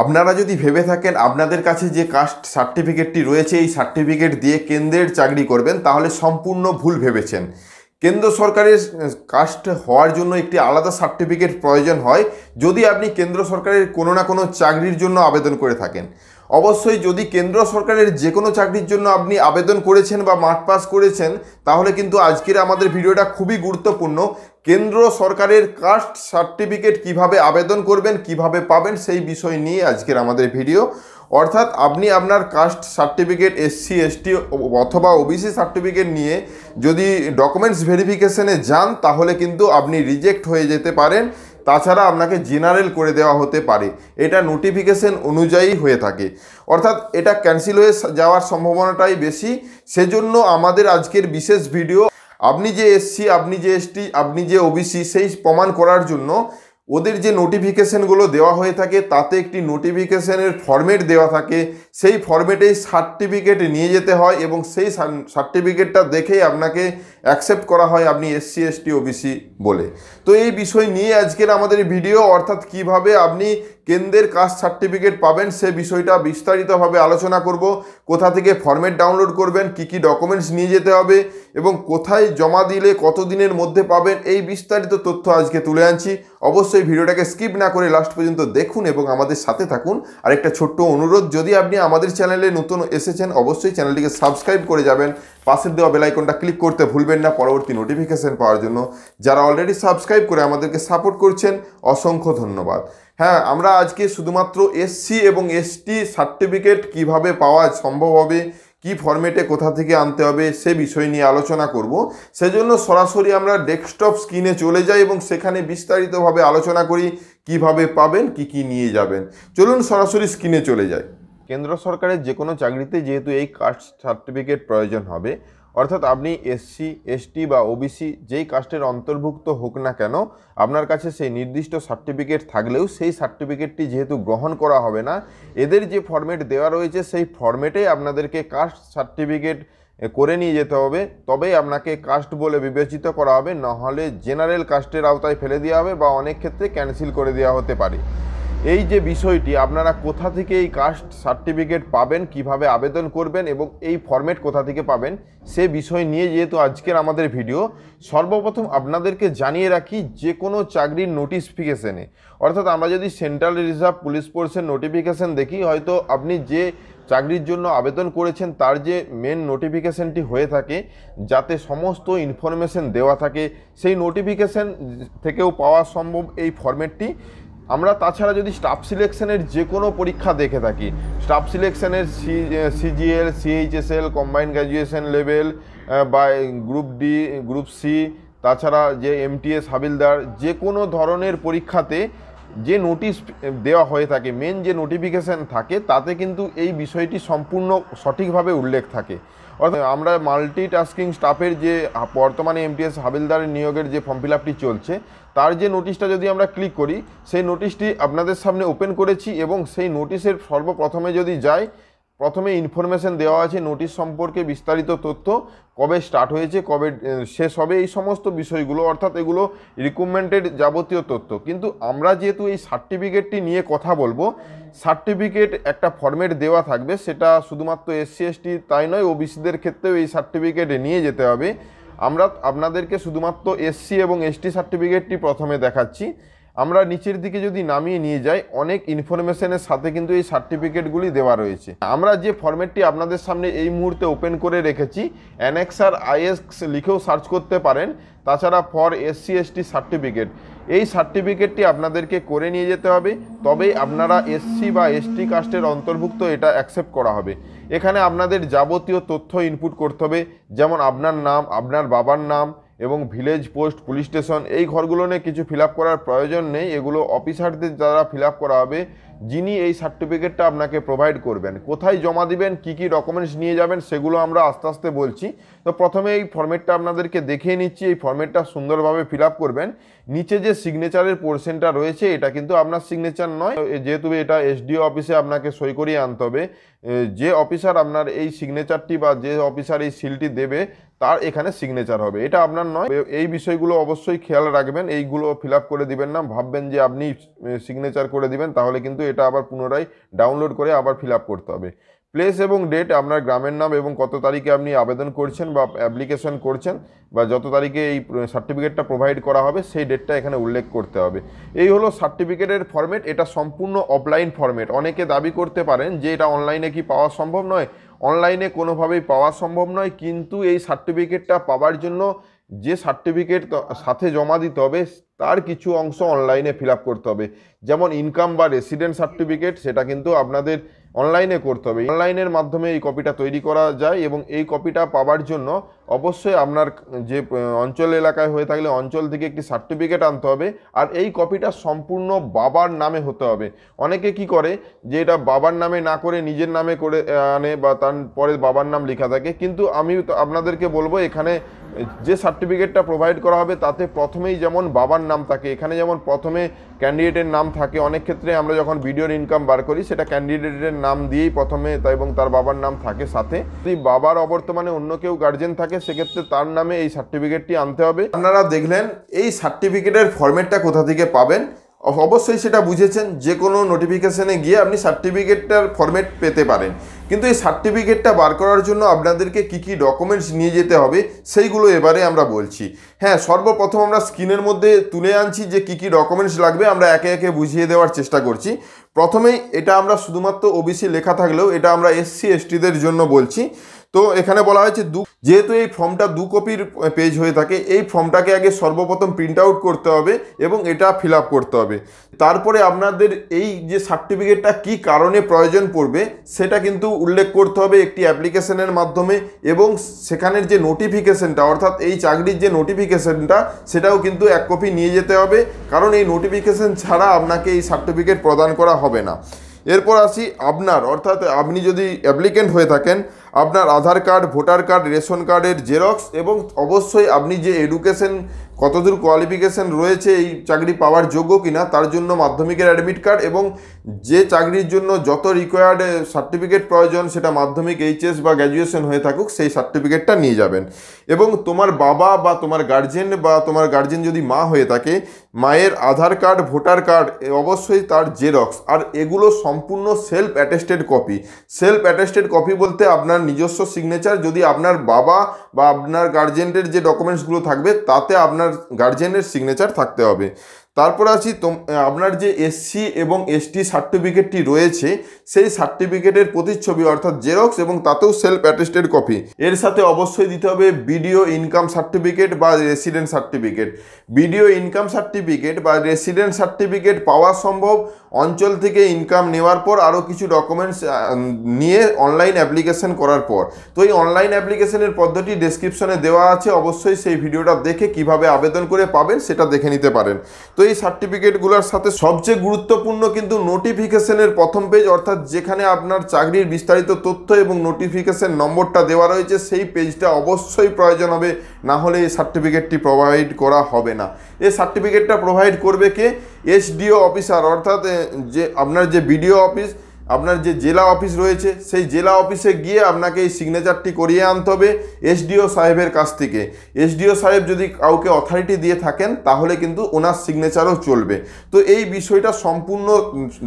আপনারা যদি ভেবে থাকেন আপনাদের কাছে যে কাস্ট সার্টিফিকেটটি রয়েছে এই সার্টিফিকেট দিয়ে কেন্দ্রের চাকরি করবেন তাহলে সম্পূর্ণ ভুল ভেবেছেন কেন্দ্র সরকারের কাস্ট হওয়ার জন্য একটি আলাদা সার্টিফিকেট প্রয়োজন হয় যদি আপনি কেন্দ্র সরকারের কোনো না কোনো চাকরির জন্য আবেদন করে থাকেন অবশ্যই যদি কেন্দ্র সরকারের যে কোনো চাকরির জন্য আপনি আবেদন করেছেন বা মাঠ পাস করেছেন তাহলে কিন্তু আজকের আমাদের ভিডিওটা খুবই গুরুত্বপূর্ণ কেন্দ্র সরকারের কাস্ট সার্টিফিকেট কিভাবে আবেদন করবেন কিভাবে পাবেন সেই বিষয় নিয়ে আজকের আমাদের ভিডিও অর্থাৎ আপনি আপনার কাস্ট সার্টিফিকেট এসসি এসটি অথবা ওবিসি সার্টিফিকেট নিয়ে যদি ডকুমেন্টস ভেরিফিকেশনে যান তাহলে কিন্তু আপনি রিজেক্ট হয়ে যেতে পারেন তাছাড়া আপনাকে জেনারেল করে দেওয়া হতে পারে এটা নোটিফিকেশন অনুযায়ী হয়ে থাকে অর্থাৎ এটা ক্যান্সেল হয়ে যাওয়ার সম্ভাবনাটাই বেশি সেজন্য আমাদের আজকের বিশেষ ভিডিও আপনি যে এসসি আপনি যে এসটি আপনি যে ওবিসি সেই প্রমাণ করার জন্য ওদের যে নোটিফিকেশানগুলো দেওয়া হয়ে থাকে তাতে একটি নোটিফিকেশানের ফর্মেট দেওয়া থাকে সেই ফর্মেটেই সার্টিফিকেট নিয়ে যেতে হয় এবং সেই সার্টিফিকেটটা দেখেই আপনাকে অ্যাকসেপ্ট করা হয় আপনি এসসি এসটি ওবিসি বলে তো এই বিষয় নিয়ে আজকের আমাদের ভিডিও অর্থাৎ কিভাবে আপনি কেন্দ্রের কাস্ট সার্টিফিকেট পাবেন সে বিষয়টা বিস্তারিতভাবে আলোচনা করব কোথা থেকে ফর্মেট ডাউনলোড করবেন কি কি ডকুমেন্টস নিয়ে যেতে হবে এবং কোথায় জমা দিলে কত দিনের মধ্যে পাবেন এই বিস্তারিত তথ্য আজকে তুলে আনছি অবশ্যই ভিডিওটাকে স্কিপ না করে লাস্ট পর্যন্ত দেখুন এবং আমাদের সাথে থাকুন আর একটা ছোট্ট অনুরোধ যদি আপনি আমাদের চ্যানেলে নতুন এসেছেন অবশ্যই চ্যানেলটিকে সাবস্ক্রাইব করে যাবেন পাশে দেওয়া বেলাইকনটা ক্লিক করতে ভুলবেন না পরবর্তী নোটিফিকেশান পাওয়ার জন্য যারা অলরেডি সাবস্ক্রাইব করে আমাদেরকে সাপোর্ট করছেন অসংখ্য ধন্যবাদ হ্যাঁ আমরা আজকে শুধুমাত্র এসসি এবং এসটি সার্টিফিকেট কিভাবে পাওয়া সম্ভব হবে কি ফরম্যাটে কোথা থেকে আনতে হবে সে বিষয় নিয়ে আলোচনা করব সেজন্য সরাসরি আমরা ডেস্কটপ স্ক্রিনে চলে যাই এবং সেখানে বিস্তারিতভাবে আলোচনা করি কিভাবে পাবেন কি কি নিয়ে যাবেন চলুন সরাসরি স্ক্রিনে চলে যাই কেন্দ্র সরকারের যে কোনো চাকরিতে যেহেতু এই কাস্ট সার্টিফিকেট প্রয়োজন হবে অর্থাৎ আপনি এসসি এসটি বা ওবিসি যেই কাস্টের অন্তর্ভুক্ত হোক না কেন আপনার কাছে সেই নির্দিষ্ট সার্টিফিকেট থাকলেও সেই সার্টিফিকেটটি যেহেতু গ্রহণ করা হবে না এদের যে ফর্মেট দেওয়া রয়েছে সেই ফর্মেটেই আপনাদেরকে কাস্ট সার্টিফিকেট করে নিয়ে যেতে হবে তবেই আপনাকে কাস্ট বলে বিবেচিত করা হবে নাহলে জেনারেল কাস্টের আওতায় ফেলে দেওয়া হবে বা অনেক ক্ষেত্রে ক্যান্সেল করে দেওয়া হতে পারে এই যে বিষয়টি আপনারা কোথা থেকে এই কাস্ট সার্টিফিকেট পাবেন কিভাবে আবেদন করবেন এবং এই ফর্মেট কোথা থেকে পাবেন সে বিষয় নিয়ে যেহেতু আজকের আমাদের ভিডিও সর্বপ্রথম আপনাদেরকে জানিয়ে রাখি যে কোনো চাকরির নোটিফিকেশানে অর্থাৎ আমরা যদি সেন্ট্রাল রিজার্ভ পুলিশ ফোর্সের নোটিফিকেশন দেখি হয়তো আপনি যে চাকরির জন্য আবেদন করেছেন তার যে মেন নোটিফিকেশনটি হয়ে থাকে যাতে সমস্ত ইনফরমেশান দেওয়া থাকে সেই নোটিফিকেশন থেকেও পাওয়া সম্ভব এই ফর্মেটটি আমরা তাছাড়া যদি স্টাফ সিলেকশনের যে কোনো পরীক্ষা দেখে থাকি স্টাফ সিলেকশনের C CGL CHSL combine graduation level বা গ্রুপ ডি গ্রুপ সি তাছাড়া যে এমটিএস হাবিলদার যে কোনো ধরনের পরীক্ষাতে যে নোটিশ দেওয়া হয়ে থাকে মেন যে নোটিফিকেশান থাকে তাতে কিন্তু এই বিষয়টি সম্পূর্ণ সঠিকভাবে উল্লেখ থাকে অর্থাৎ আমরা মাল্টি টাস্কিং স্টাফের যে বর্তমানে এমটিএস হাবিলদারের নিয়োগের যে ফর্ম ফিল আপটি চলছে তার যে নোটিশটা যদি আমরা ক্লিক করি সেই নোটিশটি আপনাদের সামনে ওপেন করেছি এবং সেই নোটিশের সর্বপ্রথমে যদি যাই প্রথমে ইনফরমেশন দেওয়া আছে নোটিশ সম্পর্কে বিস্তারিত তথ্য কবে স্টার্ট হয়েছে কবে শেষ হবে এই সমস্ত বিষয়গুলো অর্থাৎ এগুলো রিকুইপমেন্টের যাবতীয় তথ্য কিন্তু আমরা যেহেতু এই সার্টিফিকেটটি নিয়ে কথা বলবো সার্টিফিকেট একটা ফর্মেট দেওয়া থাকবে সেটা শুধুমাত্র এসসি এসটি তাই নয় ওবিসিদের ক্ষেত্রেও এই সার্টিফিকেট নিয়ে যেতে হবে আমরা আপনাদেরকে শুধুমাত্র এসসি এবং এসটি সার্টিফিকেটটি প্রথমে দেখাচ্ছি আমরা নিচের দিকে যদি নামিয়ে নিয়ে যাই অনেক ইনফরমেশনের সাথে কিন্তু এই সার্টিফিকেটগুলি দেওয়া রয়েছে আমরা যে ফর্মেটটি আপনাদের সামনে এই মুহূর্তে ওপেন করে রেখেছি অ্যানেক্সার আইএক্স লিখেও সার্চ করতে পারেন তাছাড়া ফর এসসি এসটি সার্টিফিকেট এই সার্টিফিকেটটি আপনাদেরকে করে নিয়ে যেতে হবে তবেই আপনারা এসসি বা এসটি কাস্টের অন্তর্ভুক্ত এটা অ্যাকসেপ্ট করা হবে এখানে আপনাদের যাবতীয় তথ্য ইনপুট করতে হবে যেমন আপনার নাম আপনার বাবার নাম এবং ভিলেজ পোস্ট পুলিশ স্টেশন এই ঘরগুলো নিয়ে কিছু ফিল করার প্রয়োজন নেই এগুলো অফিসারদের দ্বারা ফিল করা হবে যিনি এই সার্টিফিকেটটা আপনাকে প্রোভাইড করবেন কোথায় জমা দিবেন কি কি ডকুমেন্টস নিয়ে যাবেন সেগুলো আমরা আস্তে আস্তে বলছি তো প্রথমে এই ফর্মেটটা আপনাদেরকে দেখিয়ে নিচ্ছি এই ফর্মেটটা সুন্দরভাবে ফিল করবেন নিচে যে সিগনেচারের পোর্শনটা রয়েছে এটা কিন্তু আপনার সিগনেচার নয় যেহেতু এটা এসডিও অফিসে আপনাকে সই করিয়ে আনতে হবে যে অফিসার আপনার এই সিগনেচারটি বা যে অফিসার এই সিলটি দেবে তার এখানে সিগনেচার হবে এটা আপনার নয় এই বিষয়গুলো অবশ্যই খেয়াল রাখবেন এইগুলো ফিল করে দিবেন না ভাববেন যে আপনি সিগনেচার করে দিবেন তাহলে কিন্তু এটা আবার পুনরায় ডাউনলোড করে আবার ফিল করতে হবে প্লেস এবং ডেট আপনার গ্রামের নাম এবং কত তারিখে আপনি আবেদন করছেন বা অ্যাপ্লিকেশন করছেন বা যত তারিখে এই সার্টিফিকেটটা প্রোভাইড করা হবে সেই ডেটটা এখানে উল্লেখ করতে হবে এই হলো সার্টিফিকেটের ফর্মেট এটা সম্পূর্ণ অফলাইন ফর্মেট অনেকে দাবি করতে পারেন যে এটা অনলাইনে কি পাওয়া সম্ভব নয় অনলাইনে কোনোভাবেই পাওয়া সম্ভব নয় কিন্তু এই সার্টিফিকেটটা পাওয়ার জন্য যে সার্টিফিকেট সাথে জমা দিতে হবে তার কিছু অংশ অনলাইনে ফিল করতে হবে যেমন ইনকাম বা রেসিডেন্ট সার্টিফিকেট সেটা কিন্তু আপনাদের অনলাইনে করতে হবে অনলাইনের মাধ্যমে এই কপিটা তৈরি করা যায় এবং এই কপিটা পাওয়ার জন্য অবশ্যই আপনার যে অঞ্চল এলাকায় হয়ে থাকলে অঞ্চল থেকে একটি সার্টিফিকেট আনতে হবে আর এই কপিটা সম্পূর্ণ বাবার নামে হতে হবে অনেকে কি করে যে এটা বাবার নামে না করে নিজের নামে করে আনে বা তার পরে বাবার নাম লেখা থাকে কিন্তু আমি আপনাদেরকে বলবো এখানে যে সার্টিফিকেটটা প্রোভাইড করা হবে তাতে প্রথমেই যেমন বাবার নাম থাকে এখানে যেমন প্রথমে ক্যান্ডিডেটের নাম থাকে অনেক ক্ষেত্রে আমরা যখন ভিডিওর ইনকাম বার করি সেটা ক্যান্ডিডেটের নাম দিয়েই প্রথমে এবং তার বাবার নাম থাকে সাথে যদি বাবার অবর্তমানে অন্য কেউ গার্জেন থাকে সেক্ষেত্রে তার নামে এই সার্টিফিকেটটি আনতে হবে আপনারা দেখলেন এই সার্টিফিকেটের ফর্মেটটা কোথা থেকে পাবেন অবশ্যই সেটা বুঝেছেন যে কোনো নোটিফিকেশানে গিয়ে আপনি সার্টিফিকেটটার ফর্মেট পেতে পারেন কিন্তু এই সার্টিফিকেটটা বার করার জন্য আপনাদেরকে কি কি ডকুমেন্টস নিয়ে যেতে হবে সেইগুলো এবারে আমরা বলছি হ্যাঁ সর্বপ্রথম আমরা স্ক্রিনের মধ্যে তুলে আনছি যে কি কি ডকুমেন্টস লাগবে আমরা একে একে বুঝিয়ে দেওয়ার চেষ্টা করছি প্রথমেই এটা আমরা শুধুমাত্র ওবিসি লেখা থাকলেও এটা আমরা এসসি এসটিদের জন্য বলছি তো এখানে বলা হয়েছে দু যেহেতু এই ফর্মটা দু কপির পেজ হয়ে থাকে এই ফর্মটাকে আগে সর্বপ্রথম প্রিন্ট আউট করতে হবে এবং এটা ফিল করতে হবে তারপরে আপনাদের এই যে সার্টিফিকেটটা কি কারণে প্রয়োজন পড়বে সেটা কিন্তু উল্লেখ করতে হবে একটি অ্যাপ্লিকেশনের মাধ্যমে এবং সেখানের যে নোটিফিকেশনটা অর্থাৎ এই চাকরির যে নোটিফিকেশনটা সেটাও কিন্তু এক কপি নিয়ে যেতে হবে কারণ এই নোটিফিকেশন ছাড়া আপনাকে এই সার্টিফিকেট প্রদান করা হবে না এরপর আসি আপনার অর্থাৎ আপনি যদি অ্যাপ্লিকেন্ট হয়ে থাকেন আপনার Aadhaar card voter card ration কার্ডের জেরক্স এবং অবশ্যই আপনি যে এডুকেশন কতদূর কোয়ালিফিকেশান রয়েছে এই চাকরি পাওয়ার যোগ্য কিনা তার জন্য মাধ্যমিকের অ্যাডমিট কার্ড এবং যে চাকরির জন্য যত রিকোয়ার্ড সার্টিফিকেট প্রয়োজন সেটা মাধ্যমিক এইচএস বা গ্র্যাজুয়েশন হয়ে থাকুক সেই সার্টিফিকেটটা নিয়ে যাবেন এবং তোমার বাবা বা তোমার গার্জেন বা তোমার গার্জেন যদি মা হয়ে থাকে মায়ের আধার কার্ড ভোটার কার্ড অবশ্যই তার জেরক্স আর এগুলো সম্পূর্ণ self attested copy self attested copy বলতে আপনার নিজস্ব সিগনেচার যদি আপনার বাবা বা আপনার গার্জেনদের যে ডকুমেন্টসগুলো থাকবে তাতে আপনার আপনার গার্জেনের সিগনেচার থাকতে হবে তারপর আছি আপনার যে এসসি এবং এসটি সার্টিফিকেটটি রয়েছে সেই সার্টিফিকেটের প্রতিচ্ছবি অর্থাৎ জেরক্স এবং তাতেও সেলফ অ্যাটেস্টেড কপি এর সাথে অবশ্যই দিতে হবে বিডিও ইনকাম সার্টিফিকেট বা resident certificate BDO income certificate বা রেসিডেন্ট সার্টিফিকেট পাওয়া সম্ভব অঞ্চল থেকে ইনকাম নেওয়ার পর আরও কিছু ডকুমেন্টস নিয়ে অনলাইন অ্যাপ্লিকেশন করার পর তো এই অনলাইন অ্যাপ্লিকেশনের পদ্ধতি ডেসক্রিপশনে দেওয়া আছে অবশ্যই সেই ভিডিওটা দেখে কিভাবে আবেদন করে পাবেন সেটা দেখে নিতে পারেন তো তো এই সার্টিফিকেটগুলোর সাথে সবচেয়ে গুরুত্বপূর্ণ কিন্তু নোটিফিকেশনের প্রথম পেজ অর্থাৎ যেখানে আপনার চাকরির বিস্তারিত তথ্য এবং নোটিফিকেশন নম্বরটা দেওয়া রয়েছে সেই পেজটা অবশ্যই প্রয়োজন হবে না হলে এই সার্টিফিকেটটি প্রোভাইড করা হবে না এই সার্টিফিকেটটা প্রোভাইড করবে কে এসডিও অফিসার অর্থাৎ যে আপনার যে বিডিও অফিস আপনার যে জেলা অফিস রয়েছে সেই জেলা অফিসে গিয়ে আপনাকে এই সিগনেচারটি করিয়ে আনতে হবে এসডিও সাহেবের কাছ থেকে এসডিও সাহেব যদি কাউকে অথরিটি দিয়ে থাকেন তাহলে কিন্তু ওনার সিগনেচারও চলবে তো এই বিষয়টা সম্পূর্ণ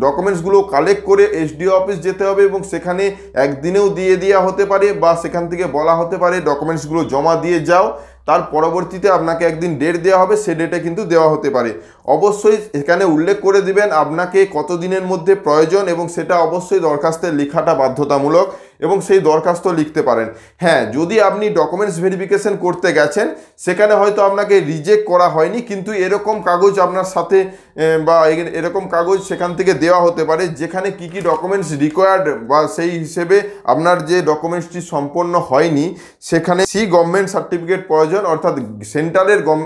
ডকুমেন্টসগুলো কালেক্ট করে এসডিও অফিস যেতে হবে এবং সেখানে একদিনেও দিয়ে দেওয়া হতে পারে বা সেখান থেকে বলা হতে পারে ডকুমেন্টসগুলো জমা দিয়ে যাও তার পরবর্তীতে আপনাকে একদিন ডেট দেওয়া হবে সে ডেটে কিন্তু দেওয়া হতে পারে অবশ্যই এখানে উল্লেখ করে দিবেন আপনাকে কত দিনের মধ্যে প্রয়োজন এবং সেটা অবশ্যই দরখাস্তের লেখাটা বাধ্যতামূলক এবং সেই দরখাস্ত লিখতে পারেন হ্যাঁ যদি আপনি ডকুমেন্টস ভেরিফিকেশন করতে গেছেন সেখানে হয়তো আপনাকে রিজেক্ট করা হয়নি কিন্তু এরকম কাগজ আপনার সাথে বা এরকম কাগজ সেখান থেকে দেওয়া হতে পারে যেখানে কি কি ডকুমেন্টস রিকোয়ার্ড বা সেই হিসেবে আপনার যে ডকুমেন্টসটি সম্পন্ন হয়নি সেখানে সি গভর্নমেন্ট সার্টিফিকেট প্রয়োজন অর্থাৎ সেন্ট্রালের গভ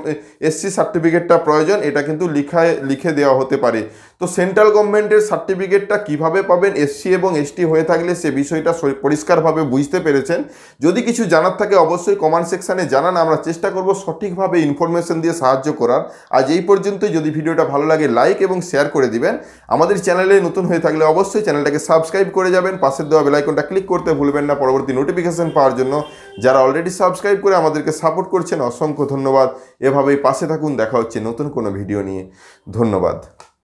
এসসি সার্টিফিকেটটা প্রয়োজন এটা কিন্তু লিখায় লিখে দেওয়া হতে পারে তো সেন্ট্রাল গভর্নমেন্টের সার্টিফিকেটটা কিভাবে পাবেন এসসি এবং এসটি হয়ে থাকলে সে বিষয়টা পরিষ্কারভাবে বুঝতে পেরেছেন যদি কিছু জানার থাকে অবশ্যই কমেন্ট সেকশানে জানান আমরা চেষ্টা করব সঠিকভাবে ইনফরমেশন দিয়ে সাহায্য করার আজ এই পর্যন্তই যদি ভিডিওটা ভালো লাগে লাইক এবং শেয়ার করে দিবেন আমাদের চ্যানেলে নতুন হয়ে থাকলে অবশ্যই চ্যানেলটাকে সাবস্ক্রাইব করে যাবেন পাশের দেওয়া বেলাইকনটা ক্লিক করতে ভুলবেন না পরবর্তী নোটিফিকেশান পাওয়ার জন্য যারা অলরেডি সাবস্ক্রাইব করে আমাদেরকে সাপোর্ট করছেন অসংখ্য ধন্যবাদ এভাবেই পাশে থাকুন দেখা হচ্ছে নতুন কোনো ভিডিও নিয়ে ধন্যবাদ